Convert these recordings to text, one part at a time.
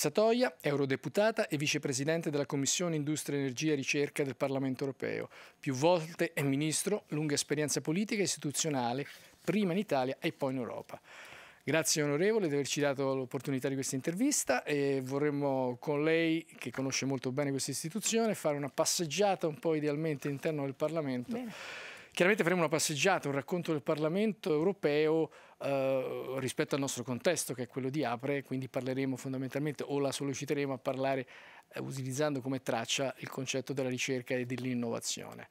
Pizzatoia, eurodeputata e vicepresidente della Commissione Industria, Energia e Ricerca del Parlamento europeo. Più volte è ministro, lunga esperienza politica e istituzionale, prima in Italia e poi in Europa. Grazie onorevole di averci dato l'opportunità di questa intervista e vorremmo con lei, che conosce molto bene questa istituzione, fare una passeggiata un po' idealmente interno del Parlamento. Bene Chiaramente faremo una passeggiata, un racconto del Parlamento europeo eh, rispetto al nostro contesto che è quello di Apre, quindi parleremo fondamentalmente o la solleciteremo a parlare eh, utilizzando come traccia il concetto della ricerca e dell'innovazione.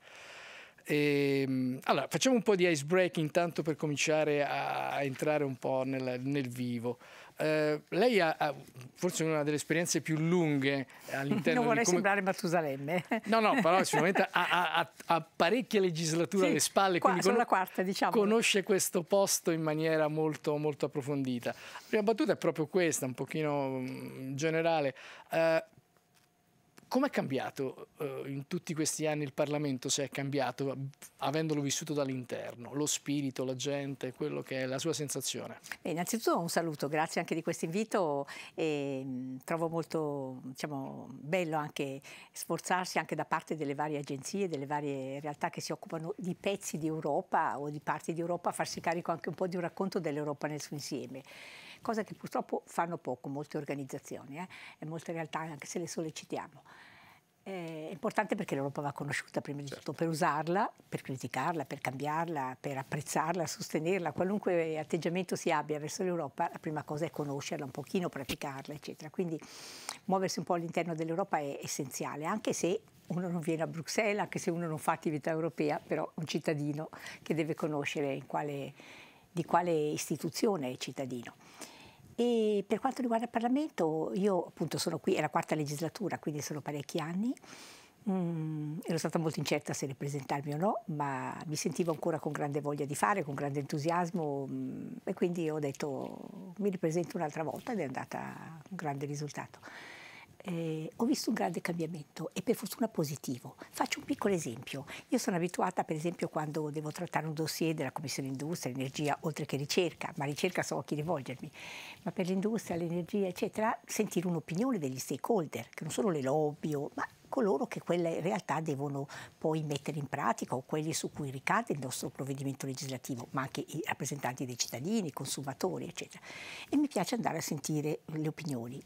E, ehm, allora, facciamo un po' di ice break intanto per cominciare a entrare un po' nel, nel vivo. Eh, lei ha, ha, forse una delle esperienze più lunghe all'interno... Non vorrei come... sembrare Mattusalemme. No, no, però sicuramente ha, ha, ha parecchie legislature sì, alle spalle, qua, quindi con... quarta, diciamo. conosce questo posto in maniera molto, molto approfondita. La prima battuta è proprio questa, un pochino mm, generale. Eh, Com'è cambiato eh, in tutti questi anni il Parlamento, se è cambiato, avendolo vissuto dall'interno? Lo spirito, la gente, quello che è la sua sensazione? Beh, innanzitutto un saluto, grazie anche di questo invito. Mm, trovo molto diciamo, bello anche sforzarsi anche da parte delle varie agenzie, delle varie realtà che si occupano di pezzi di Europa o di parti di Europa, farsi carico anche un po' di un racconto dell'Europa nel suo insieme cosa che purtroppo fanno poco molte organizzazioni eh, e molte realtà anche se le sollecitiamo. Eh, è importante perché l'Europa va conosciuta prima di certo. tutto per usarla, per criticarla, per cambiarla, per apprezzarla, sostenerla, qualunque atteggiamento si abbia verso l'Europa, la prima cosa è conoscerla un pochino, praticarla, eccetera. Quindi muoversi un po' all'interno dell'Europa è essenziale, anche se uno non viene a Bruxelles, anche se uno non fa attività europea, però un cittadino che deve conoscere in quale di quale istituzione è cittadino. E per quanto riguarda il Parlamento, io appunto sono qui, è la quarta legislatura, quindi sono parecchi anni. Mm, ero stata molto incerta se ripresentarmi o no, ma mi sentivo ancora con grande voglia di fare, con grande entusiasmo mm, e quindi ho detto mi ripresento un'altra volta ed è andata un grande risultato eh, ho visto un grande cambiamento e per fortuna positivo. Faccio un piccolo esempio. Io sono abituata, per esempio, quando devo trattare un dossier della Commissione Industria, Energia, oltre che ricerca, ma ricerca so a chi rivolgermi, ma per l'industria, l'energia, eccetera, sentire un'opinione degli stakeholder, che non sono le lobby, ma coloro che quelle realtà devono poi mettere in pratica o quelli su cui ricade il nostro provvedimento legislativo, ma anche i rappresentanti dei cittadini, i consumatori, eccetera. E mi piace andare a sentire le opinioni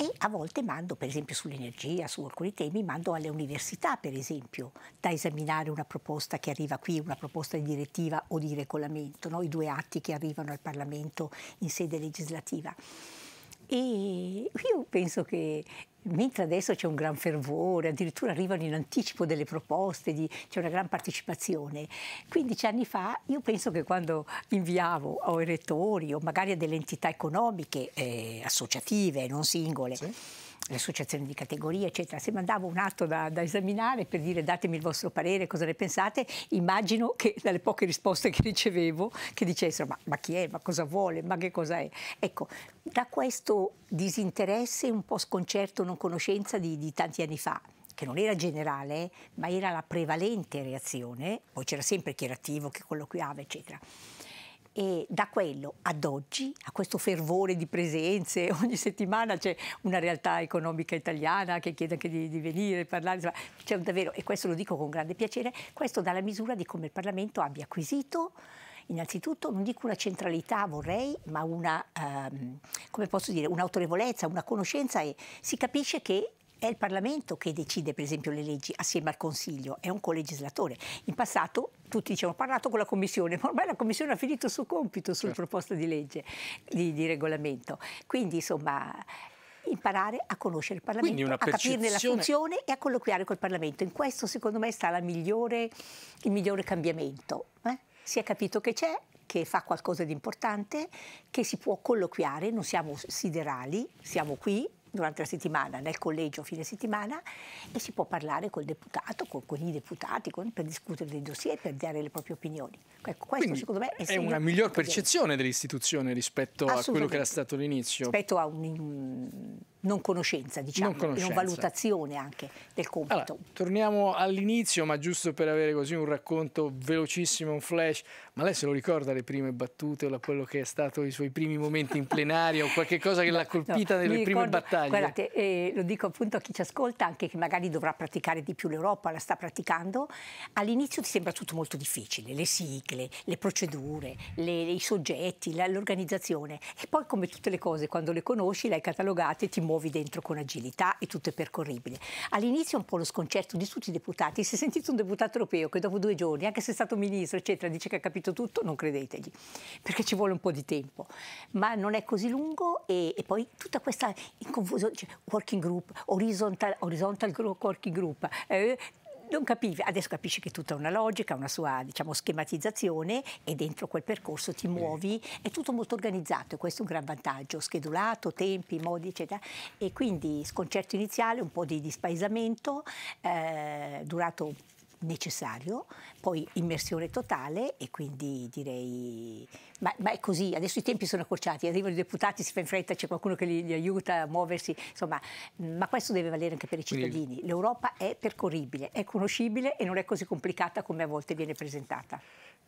e a volte mando, per esempio sull'energia, su alcuni temi, mando alle università, per esempio, da esaminare una proposta che arriva qui, una proposta di direttiva o di regolamento, no? i due atti che arrivano al Parlamento in sede legislativa. E io penso che Mentre adesso c'è un gran fervore, addirittura arrivano in anticipo delle proposte, c'è una gran partecipazione. 15 anni fa io penso che quando inviavo ai rettori o magari a delle entità economiche eh, associative, non singole, sì le associazioni di categoria, eccetera. Se mandavo un atto da, da, esaminare per dire datemi il vostro parere, cosa ne pensate, immagino che dalle poche risposte che ricevevo che dicessero ma, ma chi è, ma cosa vuole, ma che cosa è. Ecco, da questo disinteresse, un po' sconcerto con conoscenza di, di tanti anni fa che non era generale, ma era la prevalente reazione, poi c'era sempre chi era attivo, chi colloquiava, eccetera. E da quello ad oggi, a questo fervore di presenze, ogni settimana c'è una realtà economica italiana che chiede anche di, di venire, parlare, insomma, c'è davvero, e questo lo dico con grande piacere, questo dà la misura di come il Parlamento abbia acquisito Innanzitutto non dico una centralità vorrei, ma una, ehm, come posso dire, un'autorevolezza, una conoscenza e si capisce che è il Parlamento che decide, per esempio, le leggi assieme al Consiglio, è un colegislatore. In passato tutti dicevano parlato con la Commissione, ma ormai la Commissione ha finito il suo compito sulla certo. proposta di legge, di, di regolamento. Quindi, insomma, imparare a conoscere il Parlamento, a capirne la funzione e a colloquiare col Parlamento. In questo, secondo me, sta migliore, il migliore cambiamento. Eh? si è capito che c'è, che fa qualcosa di importante, che si può colloquiare, non siamo siderali, siamo qui durante la settimana, nel collegio fine settimana e si può parlare col deputato, con, con i deputati con, per discutere dei dossier, per dare le proprie opinioni. Ecco, questo Quindi secondo me è, è una miglior percezione dell'istituzione rispetto a quello che era stato all'inizio. Rispetto a un non conoscenza, diciamo, non, conoscenza. non valutazione anche del compito. Allora, torniamo all'inizio, ma giusto per avere così un racconto velocissimo, un flash, ma lei se lo ricorda le prime battute, la, quello che è stato i suoi primi momenti in plenaria o qualche cosa che no, l'ha colpita no, nelle prime battaglie? Guardate, eh, lo dico appunto a chi ci ascolta, anche che magari dovrà praticare di più l'Europa, la sta praticando, all'inizio ti sembra tutto molto difficile, le sigle, le procedure, le, i soggetti, l'organizzazione e poi come tutte le cose, quando le conosci, le hai catalogate, ti muovi dentro con agilità e tutto è percorribile. All'inizio un po' lo sconcerto di tutti i deputati, se sentite un deputato europeo che dopo due giorni, anche se è stato ministro, eccetera, dice che ha capito tutto, non credetegli, perché ci vuole un po' di tempo. Ma non è così lungo e, e poi tutta questa confusione, cioè, working group, horizontal, horizontal working group, eh, non capivi, adesso capisci che tutta una logica, una sua diciamo, schematizzazione e dentro quel percorso ti muovi, è tutto molto organizzato e questo è un gran vantaggio, schedulato, tempi, modi eccetera e quindi sconcerto iniziale, un po' di dispaesamento eh, durato necessario, poi immersione totale e quindi direi, ma, ma, è così, adesso i tempi sono accorciati, arrivano i deputati, si fa in fretta, c'è qualcuno che li, li, aiuta a muoversi, insomma, ma questo deve valere anche per i cittadini. L'Europa è percorribile, è conoscibile e non è così complicata come a volte viene presentata.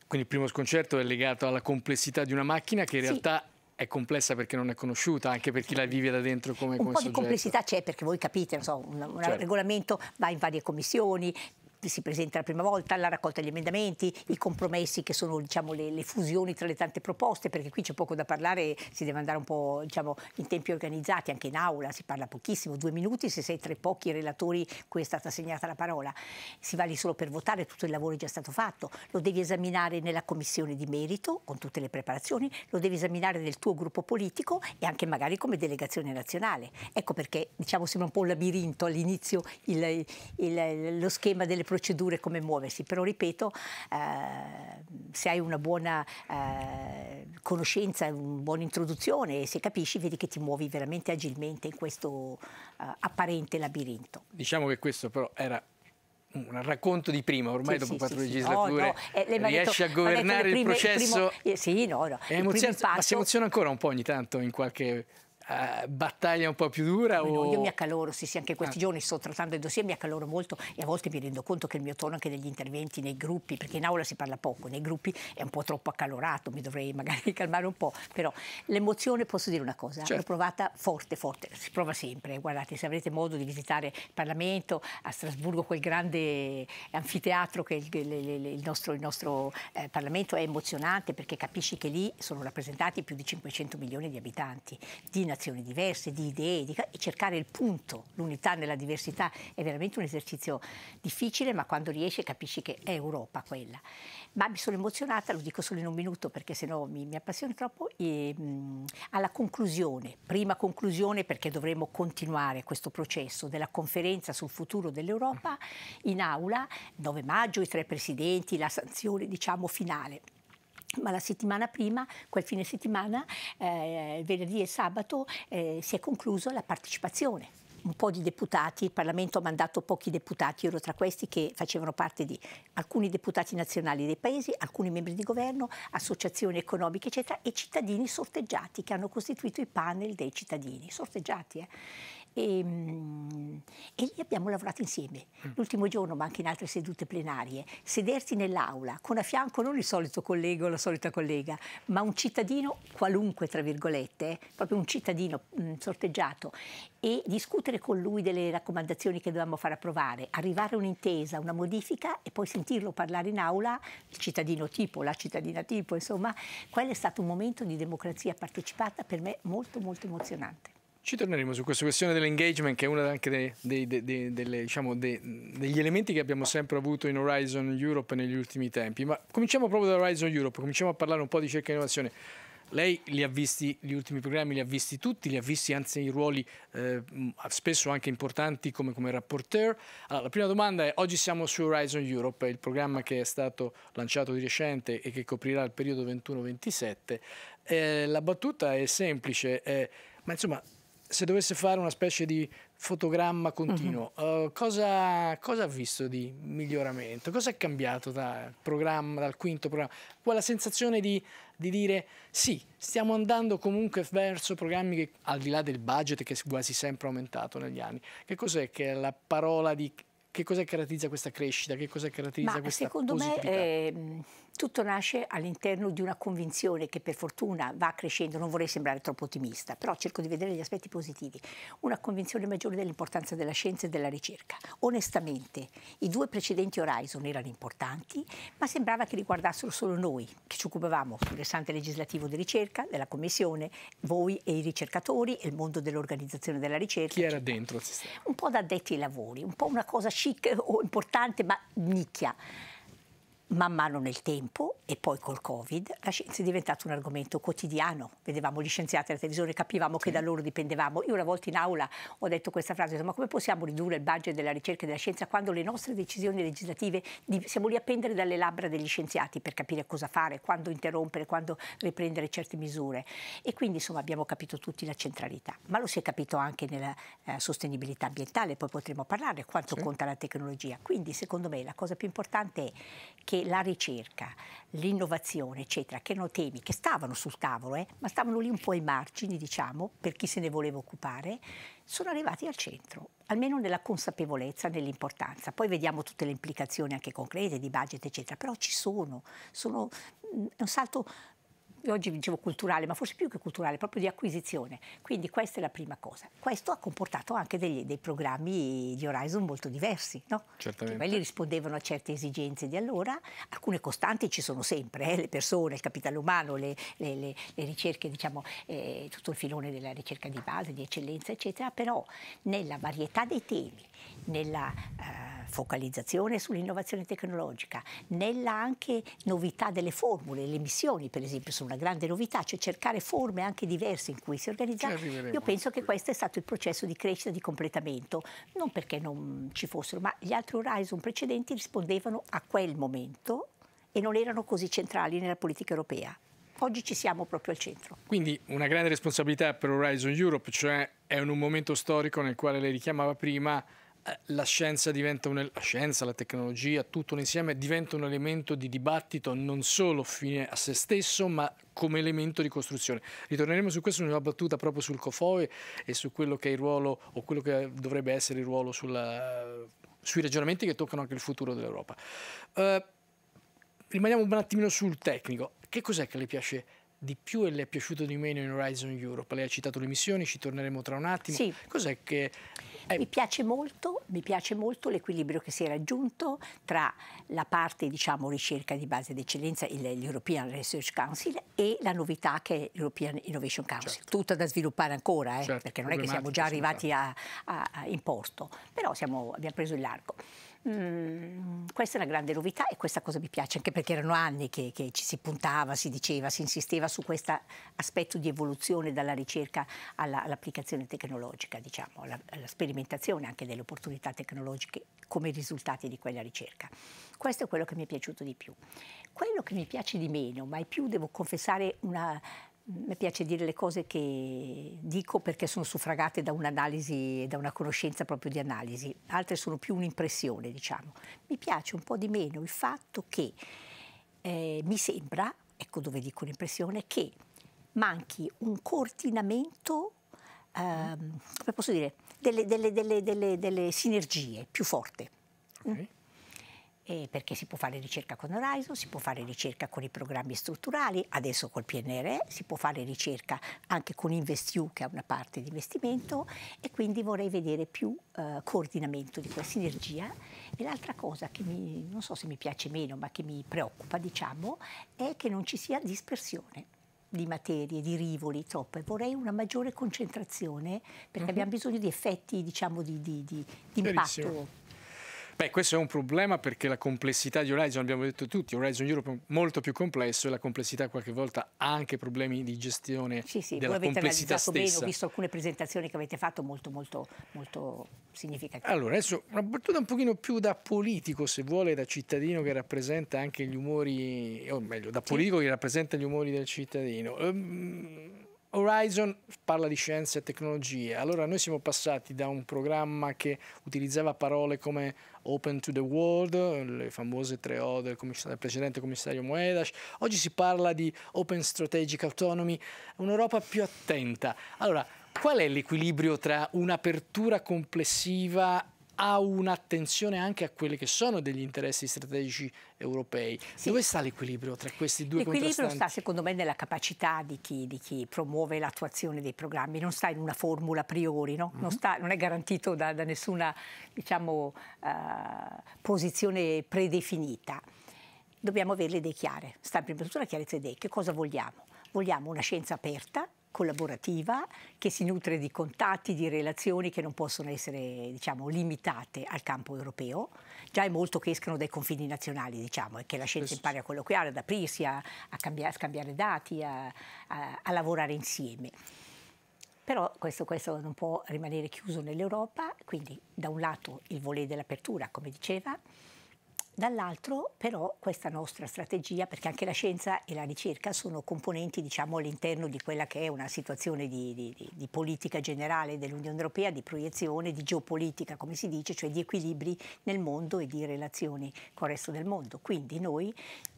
Quindi il primo sconcerto è legato alla complessità di una macchina che in realtà è complessa perché non è conosciuta, anche per chi la vive da dentro come Un po' soggetto. di complessità c'è perché voi capite, so, un, un certo. regolamento va in varie commissioni, si presenta la prima volta, la raccolta degli emendamenti, i compromessi che sono diciamo, le, le, fusioni tra le tante proposte, perché qui c'è poco da parlare, si deve andare un po' diciamo, in tempi organizzati, anche in aula si parla pochissimo, due minuti, se sei tra i pochi relatori cui è stata assegnata la parola, si va lì solo per votare, tutto il lavoro è già stato fatto, lo devi esaminare nella commissione di merito con tutte le preparazioni, lo devi esaminare nel tuo gruppo politico e anche magari come delegazione nazionale. Ecco perché diciamo, sembra un po' un labirinto all'inizio lo schema delle proposte procedure, come muoversi, però ripeto, eh, se hai una buona eh, conoscenza, una buona introduzione se capisci vedi che ti muovi veramente agilmente in questo eh, apparente labirinto. Diciamo che questo però era un racconto di prima, ormai sì, dopo sì, quattro sì, legislature no, oh, no. Eh, riesce detto, a governare prime, il processo. Il primo, eh, sì, no, no. Il ma si emoziona ancora un po' ogni tanto in qualche eh, battaglia un po' più dura? No, o... Io mi accaloro, sì, sì, anche questi ah. giorni sto trattando il dossier, mi accaloro molto e a volte mi rendo conto che il mio tono anche degli interventi nei gruppi, perché in aula si parla poco, nei gruppi è un po' troppo accalorato, mi dovrei magari calmare un po', però l'emozione, posso dire una cosa, certo. l'ho provata forte, forte, si prova sempre, guardate, se avrete modo di visitare il Parlamento, a Strasburgo quel grande anfiteatro che il, il, il nostro, il nostro eh, Parlamento è emozionante perché capisci che lì sono rappresentati più di 500 milioni di abitanti, di generazioni diverse, di idee, di... e cercare il punto, l'unità nella diversità è veramente un esercizio difficile, ma quando riesci capisci che è Europa quella. Ma mi sono emozionata, lo dico solo in un minuto perché sennò mi, mi appassiono troppo, e, mh, alla conclusione, prima conclusione perché dovremo continuare questo processo della conferenza sul futuro dell'Europa in aula, 9 maggio i tre presidenti, la sanzione diciamo finale. Ma la settimana prima, quel fine settimana, eh, venerdì e sabato, eh, si è conclusa la partecipazione. Un po' di deputati, il Parlamento ha mandato pochi deputati, io ero tra questi che facevano parte di alcuni deputati nazionali dei paesi, alcuni membri di governo, associazioni economiche, eccetera, e cittadini sorteggiati che hanno costituito i panel dei cittadini, sorteggiati. Eh e, ehm, e lì abbiamo lavorato insieme. Mm. L'ultimo giorno, ma anche in altre sedute plenarie, sedersi nell'aula con a fianco non il solito collega o la solita collega, ma un cittadino qualunque, tra virgolette, proprio un cittadino mh, mm, sorteggiato, e discutere con lui delle raccomandazioni che dovevamo far approvare, arrivare a un'intesa, una modifica e poi sentirlo parlare in aula, il cittadino tipo, la cittadina tipo, insomma, quello è stato un momento di democrazia partecipata per me molto molto emozionante. Ci torneremo su questa questione dell'engagement che è uno anche dei, dei, dei, delle, diciamo, degli elementi che abbiamo sempre avuto in Horizon Europe negli ultimi tempi, ma cominciamo proprio da Horizon Europe, cominciamo a parlare un po' di ricerca e innovazione. Lei li ha visti, gli ultimi programmi li ha visti tutti, li ha visti anzi in ruoli eh, spesso anche importanti come, come rapporteur. Allora, la prima domanda è, oggi siamo su Horizon Europe, il programma che è stato lanciato di recente e che coprirà il periodo 21-27. Eh, la battuta è semplice, eh, ma insomma se dovesse fare una specie di fotogramma continuo, uh -huh. uh, cosa, cosa, ha visto di miglioramento? Cosa è cambiato dal programma, dal quinto programma? Quella sensazione di, di, dire sì, stiamo andando comunque verso programmi che al di là del budget che è quasi sempre aumentato negli anni. Che cos'è che è la parola di che cosa caratterizza questa crescita? Che cosa caratterizza Ma questa secondo me eh, tutto nasce all'interno di una convinzione che per fortuna va crescendo, non vorrei sembrare troppo ottimista, però cerco di vedere gli aspetti positivi, una convinzione maggiore dell'importanza della scienza e della ricerca. Onestamente, i due precedenti Horizon erano importanti, ma sembrava che riguardassero solo noi, che ci occupavamo sul versante legislativo di ricerca, della Commissione, voi e i ricercatori e il mondo dell'organizzazione della ricerca. Chi era dentro il sistema? Un po' da addetti ai lavori, un po' una cosa chic o importante, ma nicchia man mano nel tempo e poi col Covid la scienza è diventata un argomento quotidiano. Vedevamo gli scienziati alla televisione, capivamo sì. che da loro dipendevamo. Io una volta in aula ho detto questa frase, detto, ma come possiamo ridurre il budget della ricerca e della scienza quando le nostre decisioni legislative siamo lì a pendere dalle labbra degli scienziati per capire cosa fare, quando interrompere, quando riprendere certe misure. E quindi insomma abbiamo capito tutti la centralità, ma lo si è capito anche nella eh, sostenibilità ambientale, poi potremo parlare quanto sì. conta la tecnologia. Quindi secondo me la cosa più importante è che la ricerca, l'innovazione, eccetera, che erano temi che stavano sul tavolo, eh, ma stavano lì un po' ai margini, diciamo, per chi se ne voleva occupare, sono arrivati al centro, almeno nella consapevolezza, nell'importanza. Poi vediamo tutte le implicazioni anche concrete di budget, eccetera, però ci sono, sono mm, è un salto oggi dicevo culturale, ma forse più che culturale, proprio di acquisizione. Quindi questa è la prima cosa. Questo ha comportato anche degli, dei programmi di Horizon molto diversi, no? Certamente. Quelli rispondevano a certe esigenze di allora, alcune costanti ci sono sempre, eh? le persone, il capitale umano, le, le, le, le ricerche, diciamo, eh, tutto il filone della ricerca di base, di eccellenza, eccetera, però nella varietà dei temi, nella eh, focalizzazione sull'innovazione tecnologica, nella anche novità delle formule, le missioni per esempio sono una grande novità, cioè cercare forme anche diverse in cui si organizza. Io penso che questo è stato il processo di crescita, di completamento, non perché non ci fossero, ma gli altri Horizon precedenti rispondevano a quel momento e non erano così centrali nella politica europea. Oggi ci siamo proprio al centro. Quindi una grande responsabilità per Horizon Europe, cioè è in un momento storico nel quale lei richiamava prima, eh, la scienza, un, la scienza, la tecnologia, tutto un insieme diventa un elemento di dibattito non solo fine a se stesso, ma come elemento di costruzione. Ritorneremo su questo in una battuta proprio sul COFOE e su quello che è il ruolo o quello che dovrebbe essere il ruolo sulla, sui ragionamenti che toccano anche il futuro dell'Europa. Uh, rimaniamo un attimino sul tecnico. Che cos'è che le piace di più e le è piaciuto di meno in Horizon Europe? Lei ha citato le missioni, ci torneremo tra un attimo. Sì. Cos'è che eh. Mi piace, molto, mi piace molto, l'equilibrio che si è raggiunto tra la parte, diciamo, ricerca di base d'eccellenza, l'European Research Council, e la novità che è l'European Innovation Council. Certo. Tutta da sviluppare ancora, eh, certo, perché non è che siamo già arrivati a, a, a in porto, però siamo, abbiamo preso il largo. Mm, questa è una grande novità e questa cosa mi piace anche perché erano anni che, che ci si puntava, si diceva, si insisteva su questo aspetto di evoluzione dalla ricerca all'applicazione tecnologica, diciamo, alla, alla sperimentazione anche delle opportunità tecnologiche come risultati di quella ricerca. Questo è quello che mi è piaciuto di più. Quello che mi piace di meno, ma è più, devo confessare, una mi piace dire le cose che dico perché sono suffragate da un'analisi e da una conoscenza proprio di analisi, altre sono più un'impressione, diciamo. Mi piace un po' di meno il fatto che eh, mi sembra, ecco dove dico l'impressione, che manchi un coordinamento, ehm, come posso dire, delle, delle, delle, delle sinergie più forte. Okay eh, perché si può fare ricerca con Horizon, si può fare ricerca con i programmi strutturali, adesso col PNRE, si può fare ricerca anche con InvestU che ha una parte di investimento e quindi vorrei vedere più eh, coordinamento di questa sinergia. E l'altra cosa che mi, non so se mi piace meno, ma che mi preoccupa diciamo, è che non ci sia dispersione di materie, di rivoli, troppe. Vorrei una maggiore concentrazione perché uh mhm. -huh. abbiamo bisogno di effetti, diciamo, di, di, di, di impatto Beh, questo è un problema perché la complessità di Horizon, abbiamo detto tutti, Horizon Europe è molto più complesso e la complessità qualche volta ha anche problemi di gestione sì, sì, della complessità stessa. Sì, Bene, ho visto alcune presentazioni che avete fatto molto, molto, molto significative. Allora, adesso una battuta un pochino più da politico, se vuole, da cittadino che rappresenta anche gli umori, o meglio, da politico sì. che rappresenta gli umori del cittadino. Um, Horizon parla di scienze e tecnologie, allora noi siamo passati da un programma che utilizzava parole come Open to the World, le famose tre o del, del precedente commissario Moedas. Oggi si parla di Open Strategic Autonomy, un'Europa più attenta. Allora, qual è l'equilibrio tra un'apertura complessiva ha un'attenzione anche a quelli che sono degli interessi strategici europei. Sì. Dove sta l'equilibrio tra questi due L'equilibrio sta secondo me nella capacità di chi, di chi promuove l'attuazione dei programmi, non sta in una formula a priori, no? mm -hmm. non, mhm. sta, non, è garantito da, da nessuna diciamo, uh, posizione predefinita. Dobbiamo avere le idee chiare, sta prima di tutto la chiarezza idee, che cosa vogliamo? Vogliamo una scienza aperta collaborativa che si nutre di contatti, di relazioni che non possono essere diciamo, limitate al campo europeo. Già è molto che escano dai confini nazionali diciamo, e che la scienza impari a colloquiare, ad aprirsi, a, a, cambiare, a scambiare dati, a, a, lavorare insieme. Però questo, questo non può rimanere chiuso nell'Europa, quindi da un lato il volere dell'apertura, come diceva, Dall'altro però questa nostra strategia, perché anche la scienza e la ricerca sono componenti diciamo, all'interno di quella che è una situazione di, di, di politica generale dell'Unione Europea, di proiezione, di geopolitica come si dice, cioè di equilibri nel mondo e di relazioni con il resto del mondo. Quindi noi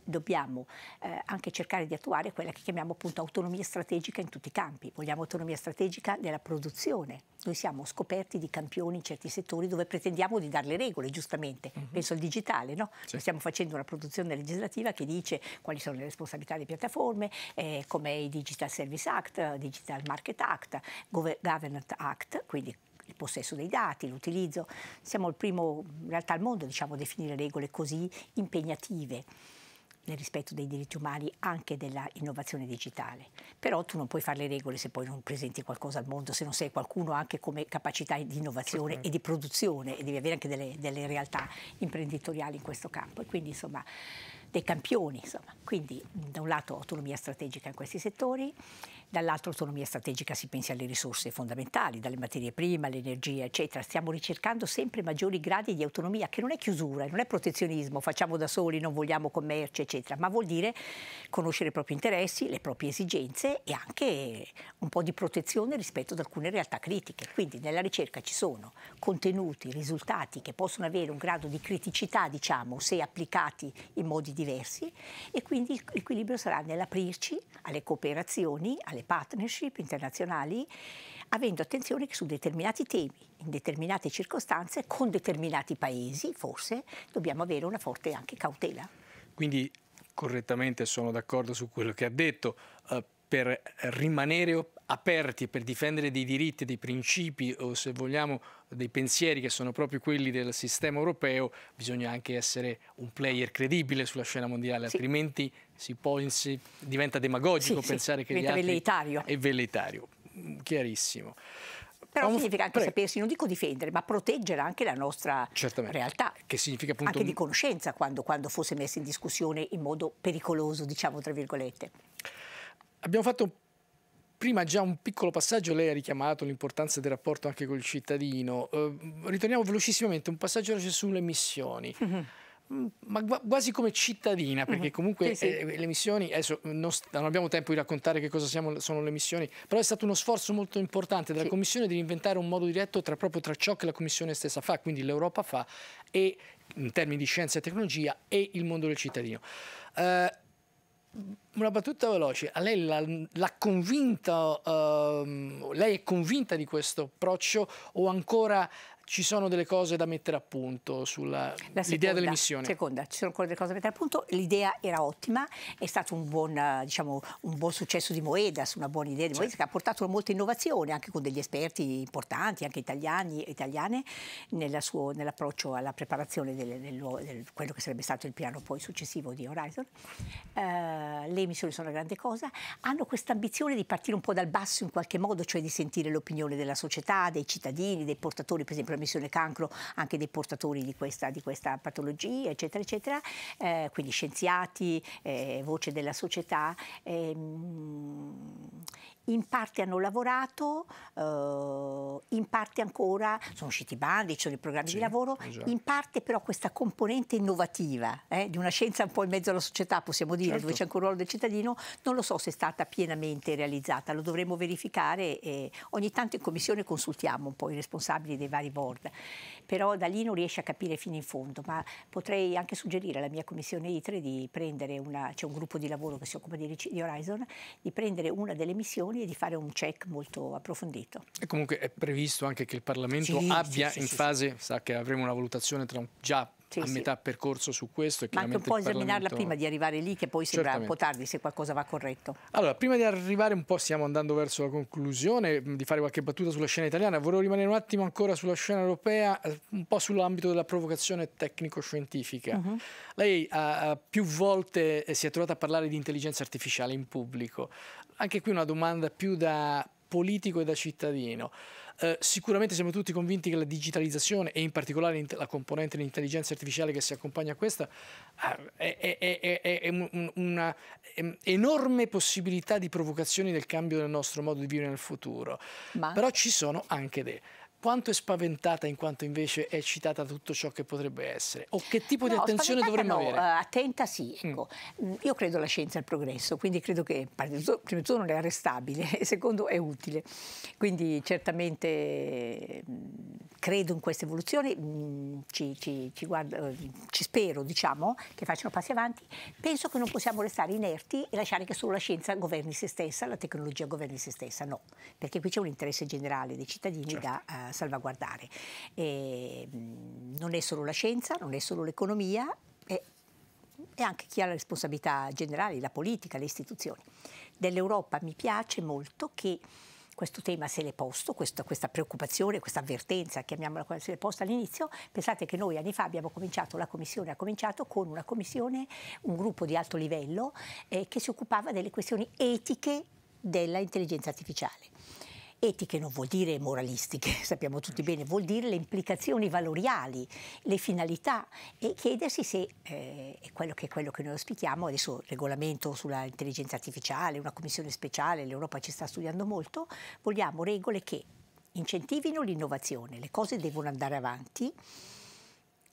dobbiamo eh, anche cercare di attuare quella che chiamiamo appunto autonomia strategica in tutti i campi. Vogliamo autonomia strategica nella produzione. Noi siamo scoperti di campioni in certi settori dove pretendiamo di dare le regole, giustamente. Mm -hmm. Penso al digitale, no? Sì. Stiamo facendo una produzione legislativa che dice quali sono le responsabilità delle piattaforme, eh, come i Digital Service Act, Digital Market Act, Governance Act, quindi il possesso dei dati, l'utilizzo. Siamo il primo in realtà al mondo diciamo, a definire regole così impegnative nel rispetto dei diritti umani anche dell'innovazione digitale. Però tu non puoi fare le regole se poi non presenti qualcosa al mondo, se non sei qualcuno anche come capacità di innovazione certo. e di produzione e devi avere anche delle, delle realtà imprenditoriali in questo campo. E quindi insomma dei campioni, insomma. Quindi da un lato autonomia strategica in questi settori Dall'altro autonomia strategica si pensi alle risorse fondamentali, dalle materie prime all'energia, eccetera. Stiamo ricercando sempre maggiori gradi di autonomia, che non è chiusura, non è protezionismo, facciamo da soli, non vogliamo commercio, eccetera, ma vuol dire conoscere i propri interessi, le proprie esigenze e anche un po' di protezione rispetto ad alcune realtà critiche. Quindi nella ricerca ci sono contenuti, risultati che possono avere un grado di criticità, diciamo, se applicati in modi diversi e quindi l'equilibrio sarà nell'aprirci alle cooperazioni, alle delle partnership internazionali avendo attenzione su determinati temi, in determinate circostanze, con determinati paesi, forse dobbiamo avere una forte anche cautela. Quindi correttamente sono d'accordo su quello che ha detto, eh, per rimanere aperti e per difendere dei diritti, dei principi o se vogliamo dei pensieri che sono proprio quelli del sistema europeo, bisogna anche essere un player credibile sulla scena mondiale, sì. altrimenti si, può, si, diventa demagogico sì, pensare sì, che gli altri velleitario. è velleitario. Mm, chiarissimo. Però Vamo significa anche sapersi, non dico difendere, ma proteggere anche la nostra Certamente. realtà. Che significa appunto... Anche di conoscenza quando, quando fosse messa in discussione in modo pericoloso, diciamo tra virgolette abbiamo fatto prima già un piccolo passaggio, lei ha richiamato l'importanza del rapporto anche col cittadino. Ehm, ritorniamo velocissimamente, un passaggio sulle missioni. Mm-hmm. Mm, ma quasi come cittadina, perché mm-hmm. comunque sì, sì. Eh, le missioni, adesso non, non, abbiamo tempo di raccontare che cosa siamo, sono le missioni, però è stato uno sforzo molto importante della sì. Commissione di inventare un modo diretto tra, proprio tra ciò che la Commissione stessa fa, quindi l'Europa fa, e in termini di scienza e tecnologia, e il mondo del cittadino. Eh, una battuta veloce, a lei la, la convinta, uh, lei è convinta di questo approccio o ancora ci sono delle cose da mettere a punto sull'idea delle missioni. Seconda, ci sono ancora delle cose da mettere a punto, l'idea era ottima, è stato un buon, eh, diciamo, un buon successo di Moedas, una buona idea di certo. Moedas che ha portato molta innovazione anche con degli esperti importanti, anche italiani e italiane, nell'approccio alla preparazione di del, quello che sarebbe stato il piano poi successivo di Horizon. Uh, le missioni sono una grande cosa, hanno questa ambizione di partire un po' dal basso in qualche modo, cioè di sentire l'opinione della società, dei cittadini, dei portatori per esempio sottomissione cancro anche dei portatori di questa, di questa patologia, eccetera, eccetera, eh, quindi scienziati, eh, voce della società. Ehm, in parte hanno lavorato, uh, in parte ancora sono usciti i bandi, ci sono i programmi sì, di lavoro, esatto. in parte però questa componente innovativa eh, di una scienza un po' in mezzo alla società, possiamo dire, certo. dove c'è ancora un ruolo del cittadino, non lo so se è stata pienamente realizzata, lo dovremo verificare e ogni tanto in commissione consultiamo un po' i responsabili dei vari board però da lì non riesce a capire fino in fondo, ma potrei anche suggerire alla mia commissione ITRE di prendere una, c'è un gruppo di lavoro che si occupa di, di, Horizon, di prendere una delle missioni e di fare un check molto approfondito. E comunque è previsto anche che il Parlamento sì, abbia sì, sì, in fase, sa che avremo una valutazione tra un, già sì, a sì. metà percorso su questo. Ma anche un po' esaminarla Parlamento... prima di arrivare lì, che poi sembra un po' tardi se qualcosa va corretto. Allora, prima di arrivare un po', stiamo andando verso la conclusione, di fare qualche battuta sulla scena italiana, vorrei rimanere un attimo ancora sulla scena europea, eh, un po' sull'ambito della provocazione tecnico-scientifica. Uh mhm. -huh. Lei uh, più volte si è trovata a parlare di intelligenza artificiale in pubblico. Anche qui una domanda più da politico e da cittadino. Eh, sicuramente siamo tutti convinti che la digitalizzazione e in particolare la componente dell'intelligenza artificiale che si accompagna a questa eh, è, è, è, è un, una ehm, enorme possibilità di provocazione del cambio del nostro modo di vivere nel futuro. Ma... Però ci sono anche dei quanto è spaventata in quanto invece è eccitata tutto ciò che potrebbe essere? O che tipo no, di attenzione dovremmo no, avere? Eh, attenta sì, mm. ecco. Mm. Io credo alla scienza e al progresso, quindi credo che prima di tutto non è arrestabile e secondo è utile. Quindi certamente mm, credo in queste evoluzioni, mm, ci, ci, ci, guardo, eh, ci spero diciamo che facciano passi avanti. Penso che non possiamo restare inerti e lasciare che solo la scienza governi se stessa, la tecnologia governi se stessa, no. Perché qui c'è un interesse generale dei cittadini certo. da... Uh, salvaguardare. E, non è solo la scienza, non è solo l'economia, è, è anche chi ha la responsabilità generale, la politica, le istituzioni. Dell'Europa mi piace molto che questo tema se l'è posto, questa, questa, preoccupazione, questa avvertenza, chiamiamola se l'è posta all'inizio, pensate che noi anni fa abbiamo cominciato, la Commissione ha cominciato con una commissione, un gruppo di alto livello eh, che si occupava delle questioni etiche dell'intelligenza artificiale Etiche non vuol dire moralistiche, sappiamo tutti bene, vuol dire le implicazioni valoriali, le finalità e chiedersi se eh, è, quello che, è quello che noi auspichiamo, adesso il regolamento sull'intelligenza artificiale, una commissione speciale, l'Europa ci sta studiando molto, vogliamo regole che incentivino l'innovazione, le cose devono andare avanti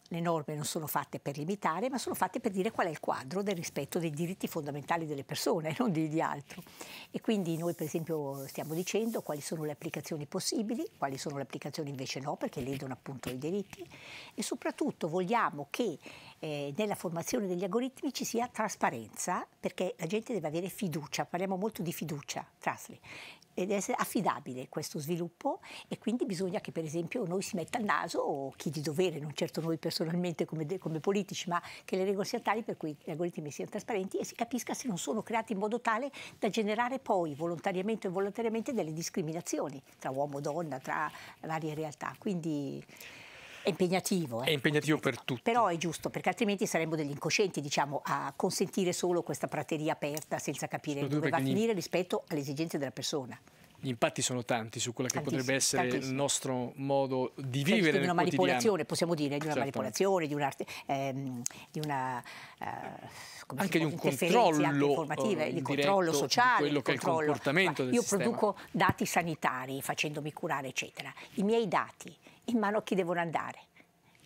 le norme non sono fatte per limitare, ma sono fatte per dire qual è il quadro del rispetto dei diritti fondamentali delle persone, non di, di altro. E quindi noi per esempio stiamo dicendo quali sono le applicazioni possibili, quali sono le applicazioni invece no, perché ledono appunto i diritti e soprattutto vogliamo che eh, nella formazione degli algoritmi ci sia trasparenza, perché la gente deve avere fiducia, parliamo molto di fiducia, Trasli, deve essere affidabile questo sviluppo e quindi bisogna che per esempio noi si metta il naso o chi di dovere, non certo noi personalmente come, come, politici, ma che le regole siano tali per cui gli algoritmi siano trasparenti e si capisca se non sono creati in modo tale da generare poi volontariamente o involontariamente delle discriminazioni tra uomo e donna, tra varie realtà. Quindi... È impegnativo. Eh. È impegnativo per tutti. Però è giusto, perché altrimenti saremmo degli incoscienti, diciamo, a consentire solo questa prateria aperta senza capire dove va a finire rispetto alle esigenze della persona. Gli impatti sono tanti su quello che tantissimo, potrebbe essere tantissimo. il nostro modo di cioè, vivere. Di una manipolazione, possiamo dire, di una certo. manipolazione, di una... Ehm, di una eh, anche di un controllo eh, informative, di controllo sociale. Di quello che controllo. è il comportamento Ma del Io sistema. produco dati sanitari facendomi curare, eccetera. I miei dati in mano a chi devono andare.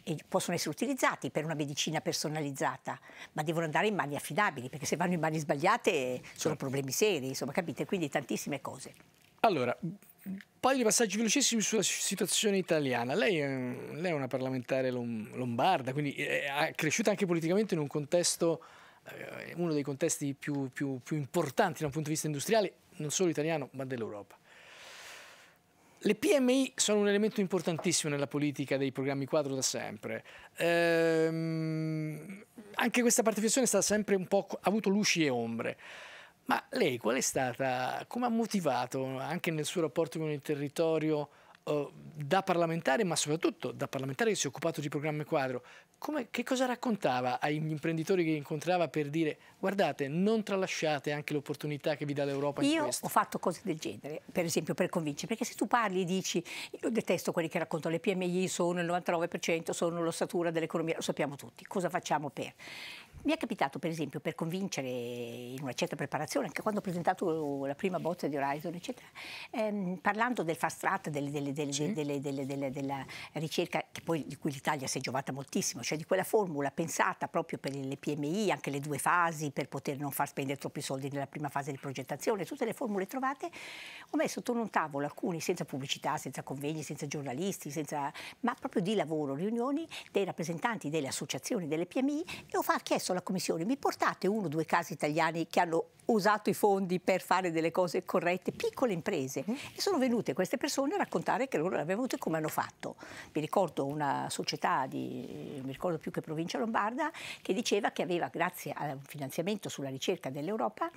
E possono essere utilizzati per una medicina personalizzata, ma devono andare in mani affidabili, perché se vanno in mani sbagliate sono certo. problemi seri, insomma, capite? Quindi tantissime cose. Allora, un paio di passaggi velocissimi sulla situazione italiana. Lei, lei è una parlamentare lombarda, quindi è eh, cresciuta anche politicamente in un contesto, eh, uno dei contesti più, più, più importanti da un punto di vista industriale, non solo italiano, ma dell'Europa. Le PMI sono un elemento importantissimo nella politica dei programmi quadro da sempre. Ehm, anche questa partecipazione ha avuto luci e ombre. Ma lei qual è stata, come ha motivato anche nel suo rapporto con il territorio, eh, da parlamentare, ma soprattutto da parlamentare che si è occupato di programmi quadro, come, che cosa raccontava agli imprenditori che incontrava per dire guardate, non tralasciate anche l'opportunità che vi dà l'Europa in Io questo? ho fatto cose del genere, per esempio, per convincere, perché se tu parli e dici, io detesto quelli che raccontano, le PMI sono il 99%, sono l'ossatura dell'economia, lo sappiamo tutti, cosa facciamo per? Mi è capitato, per esempio, per convincere in una certa preparazione, anche quando ho presentato la prima bozza di Horizon, eccetera, ehm, parlando del fast track, delle, delle, delle, sì. della ricerca poi, di cui l'Italia si è giovata moltissimo, cioè di quella formula pensata proprio per le PMI, anche le due fasi, per poter non far spendere troppi soldi nella prima fase di progettazione, tutte le formule trovate, ho messo attorno a un tavolo alcuni senza pubblicità, senza convegni, senza giornalisti, senza... ma proprio di lavoro, riunioni dei rappresentanti delle associazioni delle PMI e ho chiesto alla Commissione, mi portate uno o due casi italiani che hanno usato i fondi per fare delle cose corrette, piccole imprese. Mhm. E sono venute queste persone a raccontare che loro l'avevano avuto e come hanno fatto. Mi ricordo una società di, non mi ricordo più che provincia lombarda, che diceva che aveva, grazie a un finanziamento sulla ricerca dell'Europa,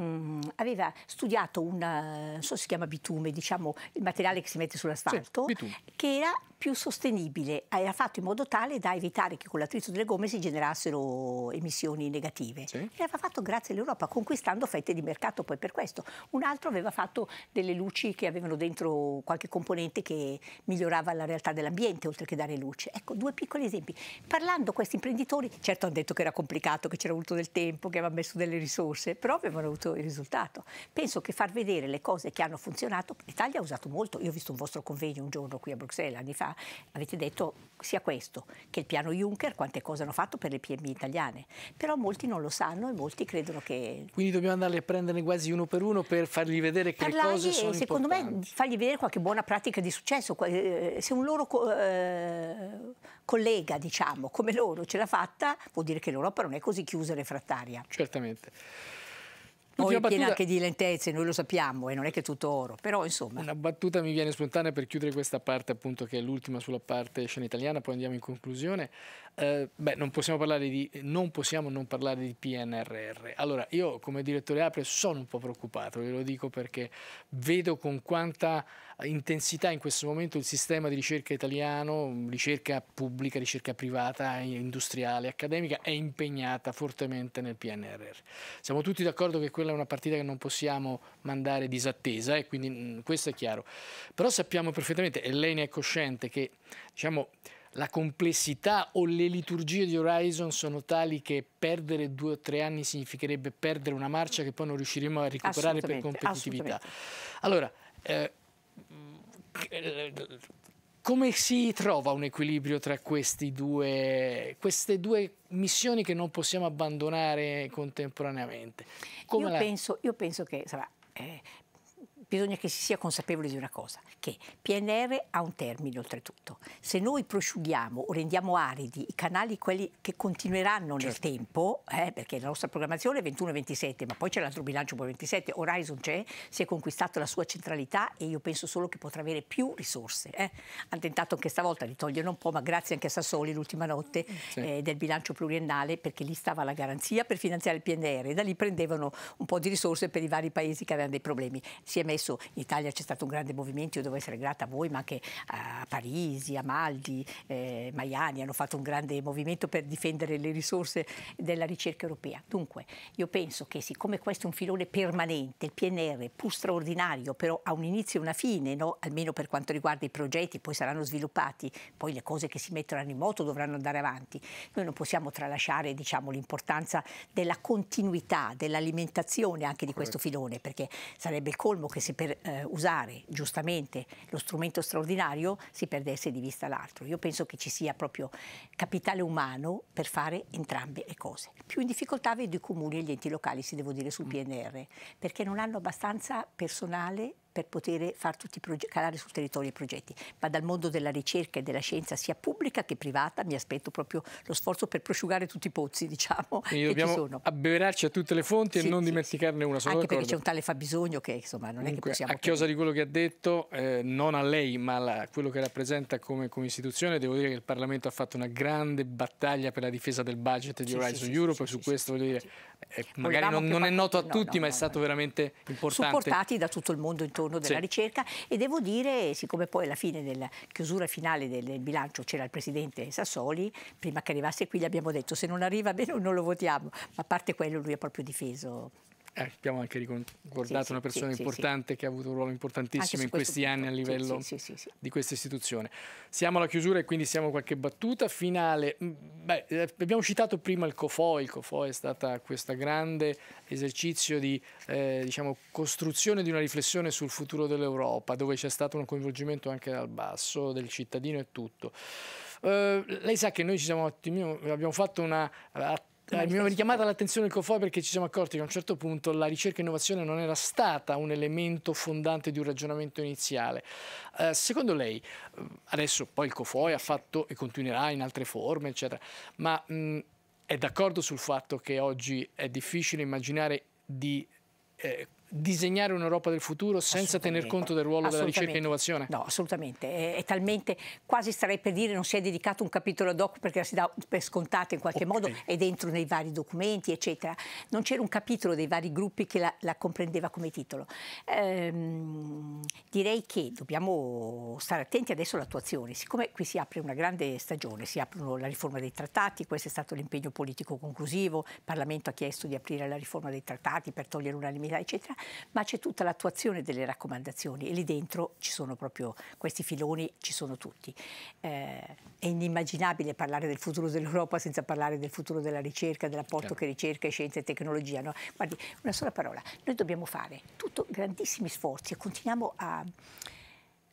Mm, aveva studiato un, eh, non so si chiama bitume, diciamo il materiale che si mette sull'asfalto, sì, che era più sostenibile, era eh, fatto in modo tale da evitare che con l'attrito delle gomme si generassero emissioni negative. Sì. E l'aveva fatto grazie all'Europa, conquistando fette di mercato poi per questo. Un altro aveva fatto delle luci che avevano dentro qualche componente che migliorava la realtà dell'ambiente, oltre che dare luce. Ecco, due piccoli esempi. Parlando questi imprenditori, certo hanno detto che era complicato, che c'era avuto del tempo, che aveva messo delle risorse, però avevano avuto il risultato. Penso che far vedere le cose che hanno funzionato, l'Italia ha usato molto, io ho visto un vostro convegno un giorno qui a Bruxelles, anni fa, Avete detto sia questo che il piano Juncker, quante cose hanno fatto per le PMI italiane, però molti non lo sanno e molti credono che... Quindi dobbiamo andarli a prenderne quasi uno per uno per fargli vedere che Parlargli cose sono secondo importanti. me fargli vedere qualche buona pratica di successo, eh, se un loro eh, collega, diciamo, come loro ce l'ha fatta, vuol dire che l'Europa non è così chiusa e refrattaria. Certamente. Poi o battuta... piena anche di lentezze, noi lo sappiamo e eh, non è che è tutto oro, però insomma. Una battuta mi viene spontanea per chiudere questa parte appunto che è l'ultima sulla parte scena italiana, poi andiamo in conclusione. Eh, beh, non possiamo, di, non possiamo, non parlare di PNRR. Allora, io come direttore APRE sono un po' preoccupato, ve lo dico perché vedo con quanta intensità in questo momento il sistema di ricerca italiano, ricerca pubblica, ricerca privata, industriale, accademica, è impegnata fortemente nel PNRR. Siamo tutti d'accordo che quella è una partita che non possiamo mandare disattesa e eh, quindi mh, mm, questo è chiaro. Però sappiamo perfettamente, e lei ne è cosciente, che diciamo, la complessità o le liturgie di Horizon sono tali che perdere due o tre anni significherebbe perdere una marcia che poi non riusciremo a recuperare per competitività. Allora, eh, come si trova un equilibrio tra due, queste due missioni che non possiamo abbandonare contemporaneamente? Io, la... penso, io, penso, che sarà, eh, bisogna che si sia consapevoli di una cosa, che PNR ha un termine oltretutto. Se noi prosciughiamo o rendiamo aridi i canali quelli che continueranno certo. nel tempo, eh, perché la nostra programmazione è 21-27, ma poi c'è l'altro bilancio poi 27, Horizon c'è, si è conquistato la sua centralità e io penso solo che potrà avere più risorse. Eh. Hanno tentato anche stavolta di togliere un po', ma grazie anche a Sassoli l'ultima notte mm, sì. eh, del bilancio pluriennale, perché lì stava la garanzia per finanziare il PNR e da lì prendevano un po' di risorse per i vari paesi che avevano dei problemi. Si è messo adesso in Italia c'è stato un grande movimento, io devo essere grata a voi, ma anche a Parisi, a Maldi, eh, Maiani, hanno fatto un grande movimento per difendere le risorse della ricerca europea. Dunque, io penso che siccome questo è un filone permanente, il PNR, pur straordinario, però ha un inizio e una fine, no? almeno per quanto riguarda i progetti, poi saranno sviluppati, poi le cose che si metteranno in moto dovranno andare avanti. Noi non possiamo tralasciare diciamo, l'importanza della continuità, dell'alimentazione anche di questo filone, perché sarebbe il colmo che si se per eh, usare giustamente lo strumento straordinario si perdesse di vista l'altro. Io penso che ci sia proprio capitale umano per fare entrambe le cose. Più in difficoltà vedo i comuni e gli enti locali, si devo dire, sul PNR, perché non hanno abbastanza personale per poter far tutti calare sul territorio i progetti, ma dal mondo della ricerca e della scienza sia pubblica che privata mi aspetto proprio lo sforzo per prosciugare tutti i pozzi diciamo, Quindi che dobbiamo ci sono. Abbeverarci a tutte le fonti sì, e non sì, dimenticarne una, sola. Anche perché c'è un tale fabbisogno che insomma non Dunque, è che possiamo... A chiosa di quello che ha detto, eh, non a lei ma a quello che rappresenta come, come, istituzione, devo dire che il Parlamento ha fatto una grande battaglia per la difesa del budget di Horizon sì, Europe, su questo voglio dire eh, magari non, non è noto a no, tutti, no, ma no, è stato veramente importante. Supportati da tutto il mondo intorno della sì. ricerca e devo dire, siccome poi alla fine della chiusura finale del, del bilancio c'era il presidente Sassoli, prima che arrivasse qui gli abbiamo detto se non arriva bene non lo votiamo, ma a parte quello lui ha proprio difeso eh, abbiamo anche ricordato sì, una persona sì, importante sì, che ha avuto un ruolo importantissimo in questi punto. anni a livello di questa istituzione. Siamo alla chiusura e quindi siamo qualche battuta finale. Mm, beh, eh, abbiamo citato prima il COFO, il COFO è stato questo grande esercizio di eh, diciamo, costruzione di una riflessione sul futuro dell'Europa, dove c'è stato un coinvolgimento anche dal basso, del cittadino e tutto. Uh, lei sa che noi ci siamo attimino, abbiamo fatto una uh, dai, eh, mi aveva l'attenzione del COFOI perché ci siamo accorti che a un certo punto la ricerca e innovazione non era stata un elemento fondante di un ragionamento iniziale. Eh, secondo lei, eh, adesso poi il COFOI ha fatto e continuerà in altre forme, eccetera, ma mh, è d'accordo sul fatto che oggi è difficile immaginare di eh, disegnare un'Europa del futuro senza tener conto del ruolo della ricerca e innovazione? No, assolutamente. È, è, talmente, quasi starei per dire, non si è dedicato un capitolo ad hoc perché la si dà per scontata in qualche okay. modo, è dentro nei vari documenti, eccetera. Non c'era un capitolo dei vari gruppi che la, la comprendeva come titolo. Ehm, direi che dobbiamo stare attenti adesso all'attuazione. Siccome qui si apre una grande stagione, si aprono la riforma dei trattati, questo è stato l'impegno politico conclusivo, il Parlamento ha chiesto di aprire la riforma dei trattati per togliere l'unanimità, eccetera ma c'è tutta l'attuazione delle raccomandazioni e lì dentro ci sono proprio questi filoni, ci sono tutti. Eh, è inimmaginabile parlare del futuro dell'Europa senza parlare del futuro della ricerca, dell'apporto che ricerca e scienza e tecnologia. No? Guardi, una sola parola, noi dobbiamo fare tutto, grandissimi sforzi e continuiamo a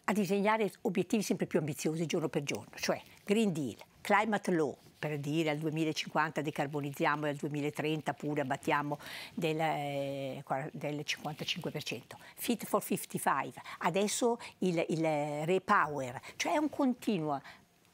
a disegnare obiettivi sempre più ambiziosi giorno per giorno, cioè Green Deal, Climate Law, per dire al 2050 decarbonizziamo e al 2030 pure abbattiamo del, eh, del 55%. Fit for 55, adesso il, il repower, cioè è un continuo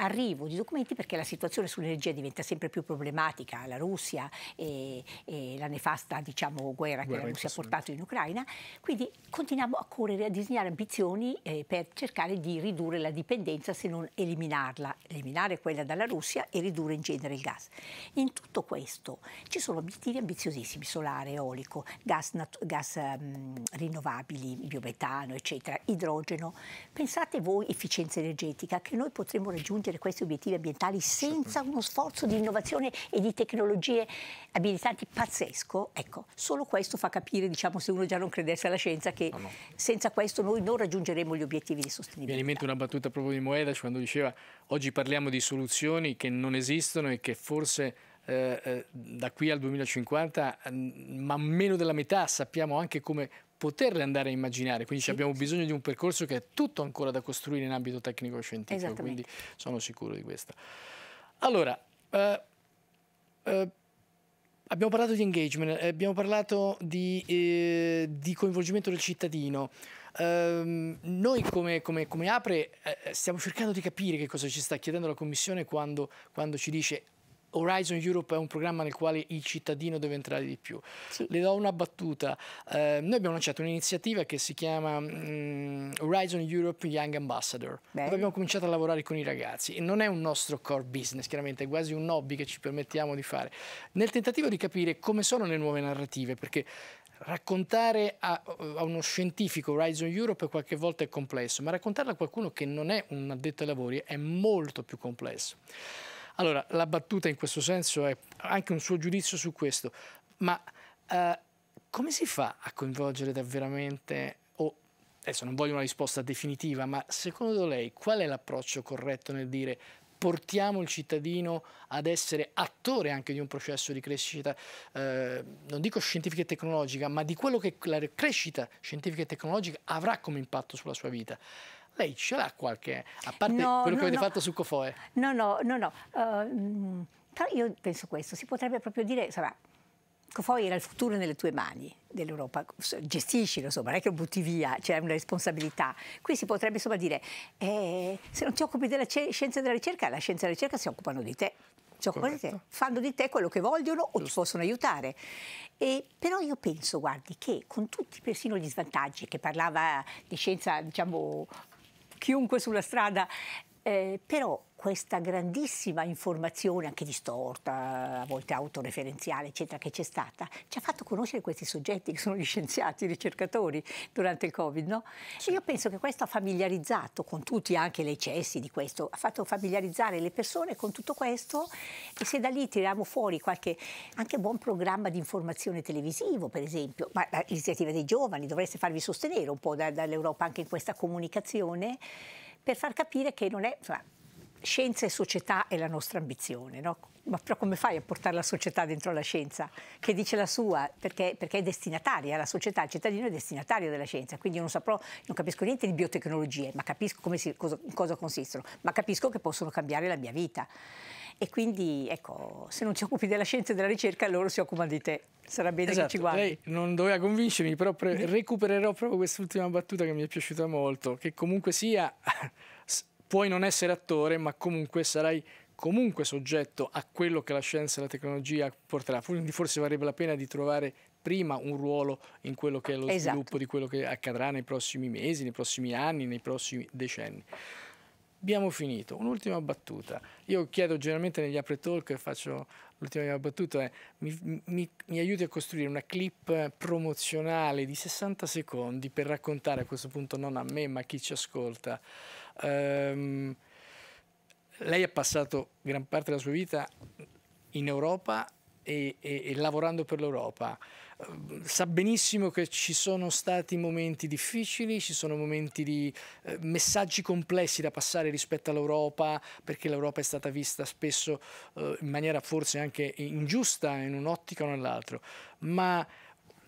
arrivo di documenti perché la situazione sull'energia diventa sempre più problematica, la Russia e, e la nefasta diciamo, guerra, guerra che la Russia ha portato in Ucraina, quindi continuiamo a correre, a disegnare ambizioni eh, per cercare di ridurre la dipendenza se non eliminarla, eliminare quella dalla Russia e ridurre in genere il gas. In tutto questo ci sono obiettivi ambiziosissimi, solare, eolico, gas, gas um, rinnovabili, biometano, eccetera, idrogeno. Pensate voi efficienza energetica che noi potremmo raggiungere raggiungere questi obiettivi ambientali senza uno sforzo di innovazione e di tecnologie abilitanti pazzesco, ecco, solo questo fa capire, diciamo, se uno già non credesse alla scienza, che no, no. senza questo noi non raggiungeremo gli obiettivi di sostenibilità. Mi viene in mente una battuta proprio di Moedas quando diceva oggi parliamo di soluzioni che non esistono e che forse eh, eh, da qui al 2050, mm, ma meno della metà sappiamo anche come poterle andare a immaginare, quindi sì. abbiamo bisogno di un percorso che è tutto ancora da costruire in ambito tecnico-scientifico, quindi sono sicuro di questo. Allora, eh, eh, abbiamo parlato di engagement, eh, abbiamo parlato di, eh, di coinvolgimento del cittadino, Um, noi come, come, come Apre eh, stiamo cercando di capire che cosa ci sta chiedendo la Commissione quando, quando ci dice Horizon Europe è un programma nel quale il cittadino deve entrare di più. Sì. Le do una battuta. Eh, noi abbiamo lanciato un'iniziativa che si chiama um, Horizon Europe Young Ambassador, Beh. dove abbiamo cominciato a lavorare con i ragazzi. E non è un nostro core business, chiaramente è quasi un hobby che ci permettiamo di fare, nel tentativo di capire come sono le nuove narrative, perché raccontare a, a, uno scientifico Horizon Europe qualche volta è complesso, ma raccontarlo a qualcuno che non è un addetto ai lavori è molto più complesso. Allora, la battuta in questo senso è anche un suo giudizio su questo, ma eh, come si fa a coinvolgere veramente, o adesso non voglio una risposta definitiva, ma secondo lei qual è l'approccio corretto nel dire portiamo il cittadino ad essere attore anche di un processo di crescita, eh, non dico scientifica e tecnologica, ma di quello che la crescita scientifica e tecnologica avrà come impatto sulla sua vita? lei ce l'ha qualche, a parte no, quello no, che avete no. fatto su Cofoe? No, no, no, no. Uh, io penso questo, si potrebbe proprio dire, sarà, Cofoi era il futuro nelle tue mani dell'Europa, gestiscilo, insomma, non è che lo butti via, c'è cioè una responsabilità. Qui si potrebbe insomma dire, eh, se non ti occupi della scienza e della ricerca, la scienza e la ricerca si occupano di te. Si occupano di te, fanno di te quello che vogliono o Giusto. ti possono aiutare. E, però io penso, guardi, che con tutti persino gli svantaggi, che parlava di scienza, diciamo, chiunque sulla strada, eh, però questa grandissima informazione, anche distorta, a volte autoreferenziale, eccetera, che c'è stata, ci ha fatto conoscere questi soggetti che sono gli scienziati, i ricercatori durante il Covid, no? E io penso che questo ha familiarizzato con tutti anche le eccessi di questo, ha fatto familiarizzare le persone con tutto questo e se da lì tiriamo fuori qualche anche buon programma di informazione televisivo, per esempio, ma l'iniziativa dei giovani dovreste farvi sostenere un po' da, dall'Europa anche in questa comunicazione per far capire che non è... Insomma, scienza e società è la nostra ambizione, no? Ma però come fai a portare la società dentro la scienza? Che dice la sua? Perché, perché è destinataria, la società, il cittadino è destinatario della scienza, quindi io non saprò, non capisco niente di biotecnologie, ma capisco si, cosa, in cosa consistono, ma capisco che possono cambiare la mia vita. E quindi, ecco, se non ti occupi della scienza e della ricerca, loro si occupano di te. Sarà bene esatto, che ci esatto. guardi. Lei non doveva convincermi, però recupererò proprio quest'ultima battuta che mi è piaciuta molto, che comunque sia puoi non essere attore, ma comunque sarai comunque soggetto a quello che la scienza e la tecnologia porterà. Quindi forse varrebbe la pena di trovare prima un ruolo in quello che è lo esatto. sviluppo di quello che accadrà nei prossimi mesi, nei prossimi anni, nei prossimi decenni. Abbiamo finito. Un'ultima battuta. Io chiedo generalmente negli apre talk, faccio l'ultima mia battuta, è mi, mi, mi, aiuti a costruire una clip promozionale di 60 secondi per raccontare a questo punto non a me ma a chi ci ascolta Um, lei ha passato gran parte della sua vita in Europa e, e, e lavorando per l'Europa. Ehm, sa benissimo che ci sono stati momenti difficili, ci sono momenti di uh, messaggi complessi da passare rispetto all'Europa, perché l'Europa è stata vista spesso uh, in maniera forse anche ingiusta in un'ottica o nell'altro, ma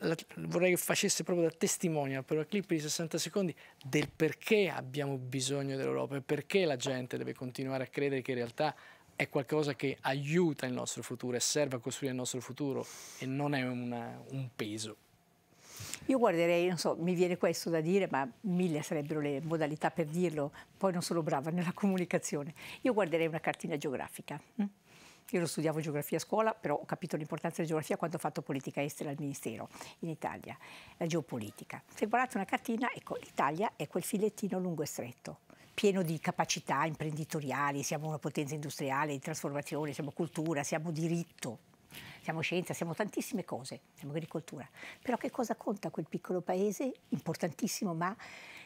la, vorrei che facesse proprio da testimonial per una clip di 60 secondi del perché abbiamo bisogno dell'Europa e perché la gente deve continuare a credere che in realtà è qualcosa che aiuta il nostro futuro e serve a costruire il nostro futuro e non è una, un peso. Io guarderei, non so, mi viene questo da dire, ma mille sarebbero le modalità per dirlo, poi non sono brava nella comunicazione. Io guarderei una cartina geografica. Hm? Io non studiavo geografia a scuola, però ho capito l'importanza della geografia quando ho fatto politica estera al Ministero in Italia, la geopolitica. Se guardate una cartina, ecco, l'Italia è quel filettino lungo e stretto pieno di capacità imprenditoriali, siamo una potenza industriale, di trasformazione, siamo cultura, siamo diritto, siamo scienza, siamo tantissime cose, siamo agricoltura. Però che cosa conta quel piccolo paese, importantissimo, ma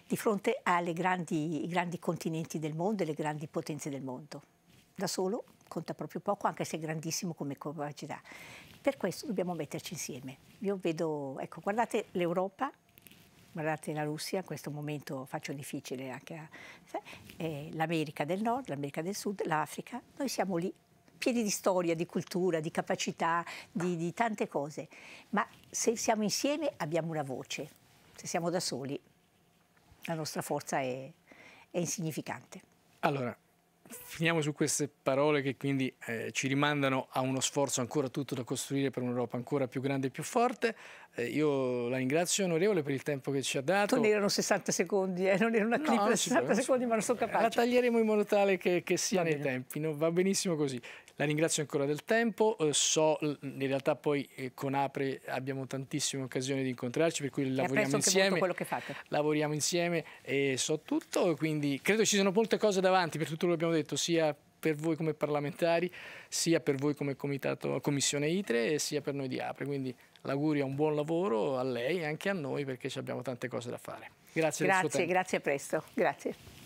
di fronte ai grandi continenti del mondo e alle grandi potenze del mondo? Da solo conta proprio poco, anche se è grandissimo come capacità. Per questo dobbiamo metterci insieme. Io vedo, ecco, guardate l'Europa, guardate la Russia, in questo momento faccio difficile anche a, eh, l'America del Nord, l'America del Sud, l'Africa, noi siamo lì pieni di storia, di cultura, di capacità, di, di tante cose, ma se siamo insieme abbiamo una voce, se siamo da soli la nostra forza è, è insignificante. Allora, finiamo su queste parole che quindi eh, ci rimandano a uno sforzo ancora tutto da costruire per un'Europa ancora più grande e più forte. Eh, io la ringrazio onorevole per il tempo che ci ha dato. Non erano 60 secondi, eh? non era una clip no, 60 può, secondi, ma non sono capace. La taglieremo in modo tale che, che sia nei tempi, no? va benissimo così. La ringrazio ancora del tempo, eh, so in realtà poi eh, con Apre abbiamo tantissime occasioni di incontrarci per cui lavoriamo insieme. quello che fate. Lavoriamo insieme e so tutto, quindi credo ci siano molte cose davanti per tutto quello che abbiamo detto, sia per voi come parlamentari, sia per voi come comitato, Commissione ITRE e sia per noi di Apre. Quindi l'augurio un buon lavoro a lei e anche a noi perché abbiamo tante cose da fare. Grazie, grazie del suo tempo. Grazie, a presto. Grazie.